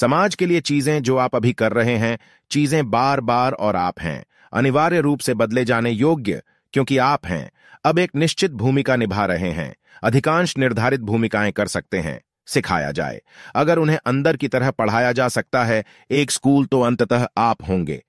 समाज के लिए चीजें जो आप अभी कर रहे हैं चीजें बार बार और आप हैं अनिवार्य रूप से बदले जाने योग्य क्योंकि आप हैं अब एक निश्चित भूमिका निभा रहे हैं अधिकांश निर्धारित भूमिकाएं कर सकते हैं सिखाया जाए अगर उन्हें अंदर की तरह पढ़ाया जा सकता है एक स्कूल तो अंततः आप होंगे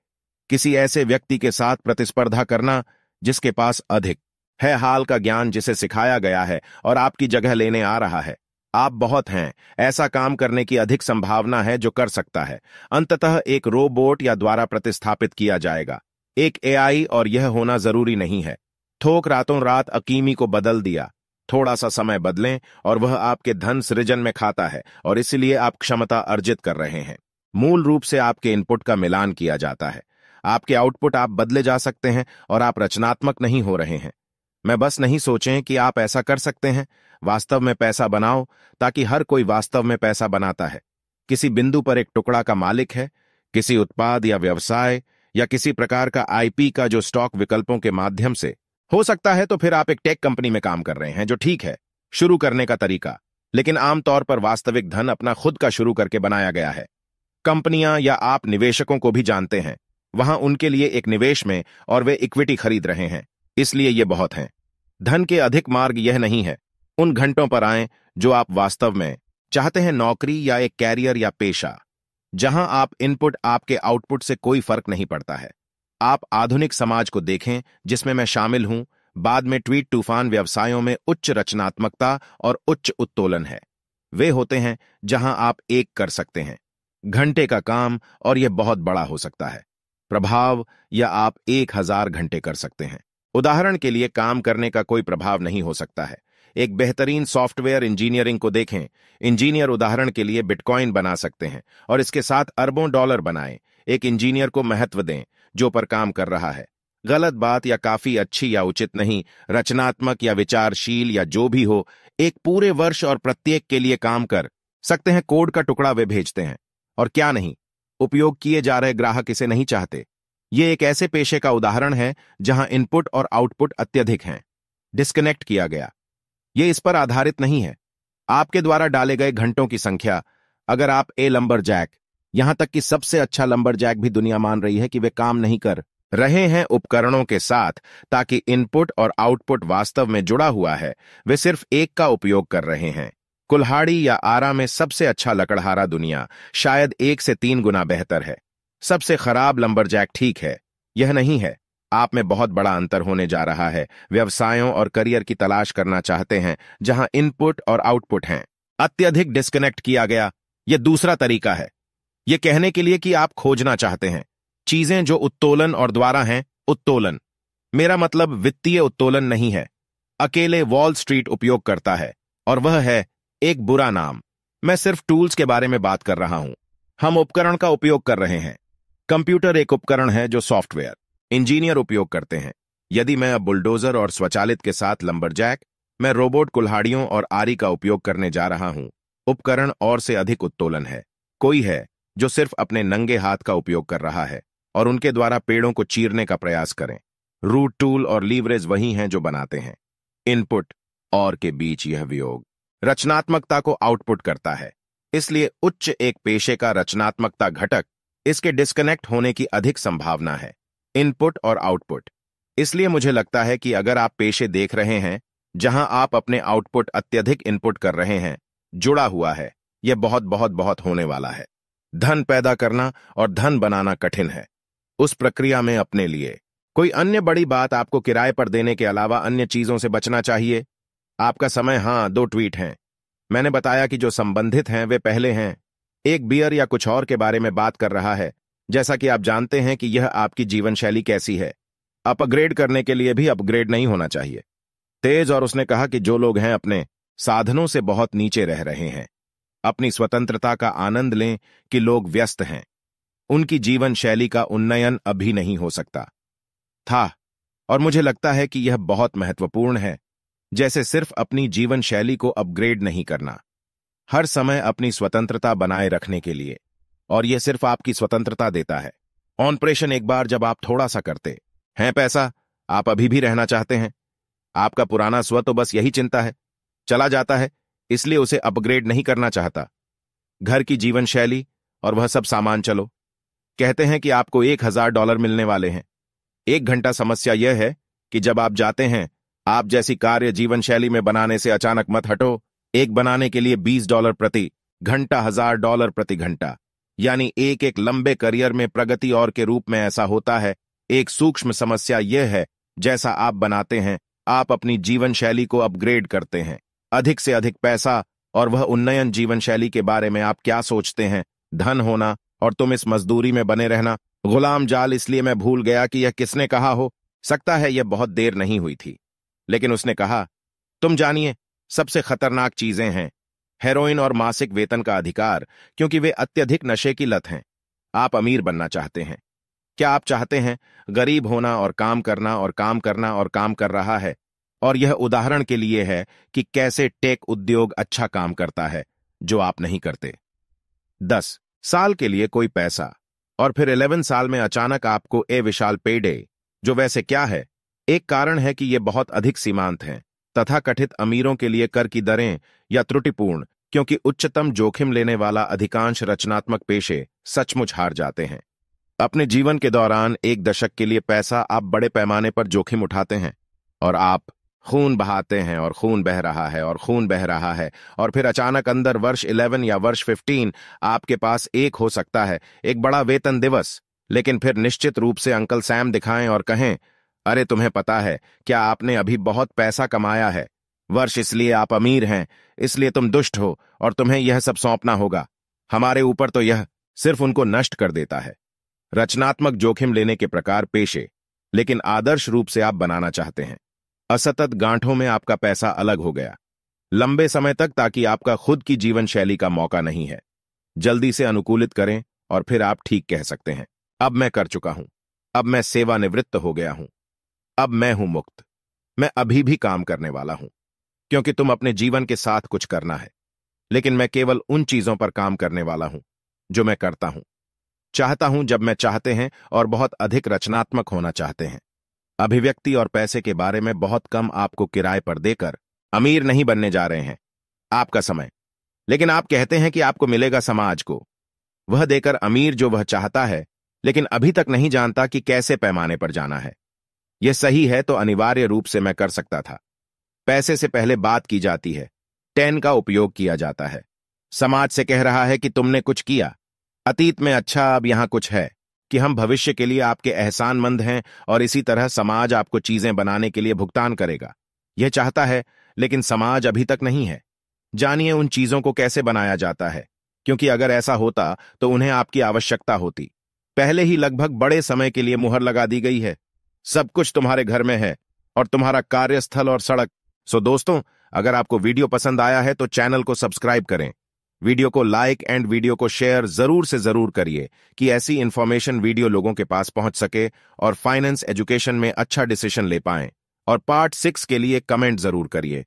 किसी ऐसे व्यक्ति के साथ प्रतिस्पर्धा करना जिसके पास अधिक है हाल का ज्ञान जिसे सिखाया गया है और आपकी जगह लेने आ रहा है आप बहुत हैं ऐसा काम करने की अधिक संभावना है जो कर सकता है अंततः एक रोबोट या द्वारा प्रतिस्थापित किया जाएगा एक एआई और यह होना जरूरी नहीं है थोक रातों रात अकीमी को बदल दिया थोड़ा सा समय बदलें और वह आपके धन सृजन में खाता है और इसलिए आप क्षमता अर्जित कर रहे हैं मूल रूप से आपके इनपुट का मिलान किया जाता है आपके आउटपुट आप बदले जा सकते हैं और आप रचनात्मक नहीं हो रहे हैं मैं बस नहीं सोचें कि आप ऐसा कर सकते हैं वास्तव में पैसा बनाओ ताकि हर कोई वास्तव में पैसा बनाता है किसी बिंदु पर एक टुकड़ा का मालिक है किसी उत्पाद या व्यवसाय या किसी प्रकार का आईपी का जो स्टॉक विकल्पों के माध्यम से हो सकता है तो फिर आप एक टेक कंपनी में काम कर रहे हैं जो ठीक है शुरू करने का तरीका लेकिन आमतौर पर वास्तविक धन अपना खुद का शुरू करके बनाया गया है कंपनियां या आप निवेशकों को भी जानते हैं वहां उनके लिए एक निवेश में और वे इक्विटी खरीद रहे हैं इसलिए ये बहुत हैं धन के अधिक मार्ग यह नहीं है उन घंटों पर आए जो आप वास्तव में चाहते हैं नौकरी या एक कैरियर या पेशा जहां आप इनपुट आपके आउटपुट से कोई फर्क नहीं पड़ता है आप आधुनिक समाज को देखें जिसमें मैं शामिल हूं बाद में ट्वीट तूफान व्यवसायों में उच्च रचनात्मकता और उच्च उत्तोलन है वे होते हैं जहां आप एक कर सकते हैं घंटे का काम और यह बहुत बड़ा हो सकता है प्रभाव या आप एक हजार घंटे कर सकते हैं उदाहरण के लिए काम करने का कोई प्रभाव नहीं हो सकता है एक बेहतरीन सॉफ्टवेयर इंजीनियरिंग को देखें इंजीनियर उदाहरण के लिए बिटकॉइन बना सकते हैं और इसके साथ अरबों डॉलर बनाएं एक इंजीनियर को महत्व दें जो पर काम कर रहा है गलत बात या काफी अच्छी या उचित नहीं रचनात्मक या विचारशील या जो भी हो एक पूरे वर्ष और प्रत्येक के लिए काम कर सकते हैं कोड का टुकड़ा वे भेजते हैं और क्या नहीं उपयोग किए जा रहे ग्राहक इसे नहीं चाहते ये एक ऐसे पेशे का उदाहरण है जहां इनपुट और आउटपुट अत्यधिक हैं डिस्कनेक्ट किया गया ये इस पर आधारित नहीं है आपके द्वारा डाले गए घंटों की संख्या अगर आप ए लंबर जैक यहां तक कि सबसे अच्छा लंबर जैक भी दुनिया मान रही है कि वे काम नहीं कर रहे हैं उपकरणों के साथ ताकि इनपुट और आउटपुट वास्तव में जुड़ा हुआ है वे सिर्फ एक का उपयोग कर रहे हैं कुल्हाड़ी या आरा में सबसे अच्छा लकड़हारा दुनिया शायद एक से तीन गुना बेहतर है सबसे खराब लंबर जैक ठीक है यह नहीं है आप में बहुत बड़ा अंतर होने जा रहा है व्यवसायों और करियर की तलाश करना चाहते हैं जहां इनपुट और आउटपुट हैं अत्यधिक डिस्कनेक्ट किया गया यह दूसरा तरीका है यह कहने के लिए कि आप खोजना चाहते हैं चीजें जो उत्तोलन और द्वारा हैं उत्तोलन मेरा मतलब वित्तीय उत्तोलन नहीं है अकेले वॉल स्ट्रीट उपयोग करता है और वह है एक बुरा नाम मैं सिर्फ टूल्स के बारे में बात कर रहा हूं हम उपकरण का उपयोग कर रहे हैं कंप्यूटर एक उपकरण है जो सॉफ्टवेयर इंजीनियर उपयोग करते हैं यदि मैं अब बुलडोजर और स्वचालित के साथ लंबर जैक मैं रोबोट कुल्हाड़ियों और आरी का उपयोग करने जा रहा हूं उपकरण और से अधिक उत्तोलन है कोई है जो सिर्फ अपने नंगे हाथ का उपयोग कर रहा है और उनके द्वारा पेड़ों को चीरने का प्रयास करें रूट टूल और लीवरेज वही हैं जो बनाते हैं इनपुट और के बीच यह वियोग रचनात्मकता को आउटपुट करता है इसलिए उच्च एक पेशे का रचनात्मकता घटक इसके डिस्कनेक्ट होने की अधिक संभावना है इनपुट और आउटपुट इसलिए मुझे लगता है कि अगर आप पेशे देख रहे हैं जहां आप अपने आउटपुट अत्यधिक इनपुट कर रहे हैं जुड़ा हुआ है यह बहुत बहुत बहुत होने वाला है धन पैदा करना और धन बनाना कठिन है उस प्रक्रिया में अपने लिए कोई अन्य बड़ी बात आपको किराए पर देने के अलावा अन्य चीजों से बचना चाहिए आपका समय हाँ दो ट्वीट हैं मैंने बताया कि जो संबंधित हैं वे पहले हैं एक बियर या कुछ और के बारे में बात कर रहा है जैसा कि आप जानते हैं कि यह आपकी जीवन शैली कैसी है अपग्रेड करने के लिए भी अपग्रेड नहीं होना चाहिए तेज और उसने कहा कि जो लोग हैं अपने साधनों से बहुत नीचे रह रहे हैं अपनी स्वतंत्रता का आनंद लें कि लोग व्यस्त हैं उनकी जीवन शैली का उन्नयन अभी नहीं हो सकता था और मुझे लगता है कि यह बहुत महत्वपूर्ण है जैसे सिर्फ अपनी जीवन शैली को अपग्रेड नहीं करना हर समय अपनी स्वतंत्रता बनाए रखने के लिए और यह सिर्फ आपकी स्वतंत्रता देता है ऑनप्रेशन एक बार जब आप थोड़ा सा करते हैं पैसा आप अभी भी रहना चाहते हैं आपका पुराना स्व तो बस यही चिंता है चला जाता है इसलिए उसे अपग्रेड नहीं करना चाहता घर की जीवन शैली और वह सब सामान चलो कहते हैं कि आपको एक हजार डॉलर मिलने वाले हैं एक घंटा समस्या यह है कि जब आप जाते हैं आप जैसी कार्य जीवन शैली में बनाने से अचानक मत हटो एक बनाने के लिए 20 डॉलर प्रति घंटा हजार डॉलर प्रति घंटा यानी एक एक लंबे करियर में प्रगति और के रूप में ऐसा होता है एक सूक्ष्म समस्या यह है जैसा आप बनाते हैं आप अपनी जीवन शैली को अपग्रेड करते हैं अधिक से अधिक पैसा और वह उन्नयन जीवन शैली के बारे में आप क्या सोचते हैं धन होना और तुम इस मजदूरी में बने रहना गुलाम जाल इसलिए मैं भूल गया कि यह किसने कहा हो सकता है यह बहुत देर नहीं हुई थी लेकिन उसने कहा तुम जानिए सबसे खतरनाक चीजें हैं हेरोइन और मासिक वेतन का अधिकार क्योंकि वे अत्यधिक नशे की लत हैं आप अमीर बनना चाहते हैं क्या आप चाहते हैं गरीब होना और काम करना और काम करना और काम कर रहा है और यह उदाहरण के लिए है कि कैसे टेक उद्योग अच्छा काम करता है जो आप नहीं करते दस साल के लिए कोई पैसा और फिर इलेवन साल में अचानक आपको ए विशाल पेडे जो वैसे क्या है एक कारण है कि ये बहुत अधिक सीमांत हैं तथा कथित अमीरों के लिए कर की दरें या त्रुटिपूर्ण क्योंकि उच्चतम जोखिम लेने वाला अधिकांश रचनात्मक पेशे सचमुच हार जाते हैं अपने जीवन के दौरान एक दशक के लिए पैसा आप बड़े पैमाने पर जोखिम उठाते हैं और आप खून बहाते हैं और खून बह रहा है और खून बह रहा है और फिर अचानक अंदर वर्ष 11 या वर्ष 15 आपके पास एक हो सकता है एक बड़ा वेतन दिवस लेकिन फिर निश्चित रूप से अंकल सैम दिखाएं और कहें अरे तुम्हें पता है क्या आपने अभी बहुत पैसा कमाया है वर्ष इसलिए आप अमीर हैं इसलिए तुम दुष्ट हो और तुम्हें यह सब सौंपना होगा हमारे ऊपर तो यह सिर्फ उनको नष्ट कर देता है रचनात्मक जोखिम लेने के प्रकार पेशे लेकिन आदर्श रूप से आप बनाना चाहते हैं असतत गांठों में आपका पैसा अलग हो गया लंबे समय तक ताकि आपका खुद की जीवन शैली का मौका नहीं है जल्दी से अनुकूलित करें और फिर आप ठीक कह सकते हैं अब मैं कर चुका हूं अब मैं सेवानिवृत्त हो गया हूं अब मैं हूं मुक्त मैं अभी भी काम करने वाला हूं क्योंकि तुम अपने जीवन के साथ कुछ करना है लेकिन मैं केवल उन चीजों पर काम करने वाला हूं जो मैं करता हूं चाहता हूं जब मैं चाहते हैं और बहुत अधिक रचनात्मक होना चाहते हैं अभिव्यक्ति और पैसे के बारे में बहुत कम आपको किराए पर देकर अमीर नहीं बनने जा रहे हैं आपका समय लेकिन आप कहते हैं कि आपको मिलेगा समाज को वह देकर अमीर जो वह चाहता है लेकिन अभी तक नहीं जानता कि कैसे पैमाने पर जाना है यह सही है तो अनिवार्य रूप से मैं कर सकता था पैसे से पहले बात की जाती है टेन का उपयोग किया जाता है समाज से कह रहा है कि तुमने कुछ किया अतीत में अच्छा अब यहां कुछ है कि हम भविष्य के लिए आपके एहसानमंद हैं और इसी तरह समाज आपको चीजें बनाने के लिए भुगतान करेगा यह चाहता है लेकिन समाज अभी तक नहीं है जानिए उन चीजों को कैसे बनाया जाता है क्योंकि अगर ऐसा होता तो उन्हें आपकी आवश्यकता होती पहले ही लगभग बड़े समय के लिए मुहर लगा दी गई है सब कुछ तुम्हारे घर में है और तुम्हारा कार्यस्थल और सड़क सो दोस्तों अगर आपको वीडियो पसंद आया है तो चैनल को सब्सक्राइब करें वीडियो को लाइक एंड वीडियो को शेयर जरूर से जरूर करिए कि ऐसी इन्फॉर्मेशन वीडियो लोगों के पास पहुंच सके और फाइनेंस एजुकेशन में अच्छा डिसीजन ले पाएं और पार्ट सिक्स के लिए कमेंट जरूर करिए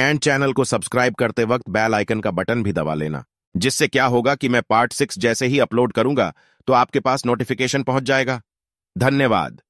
एंड चैनल को सब्सक्राइब करते वक्त बेल आइकन का बटन भी दबा लेना जिससे क्या होगा कि मैं पार्ट सिक्स जैसे ही अपलोड करूंगा तो आपके पास नोटिफिकेशन पहुंच जाएगा धन्यवाद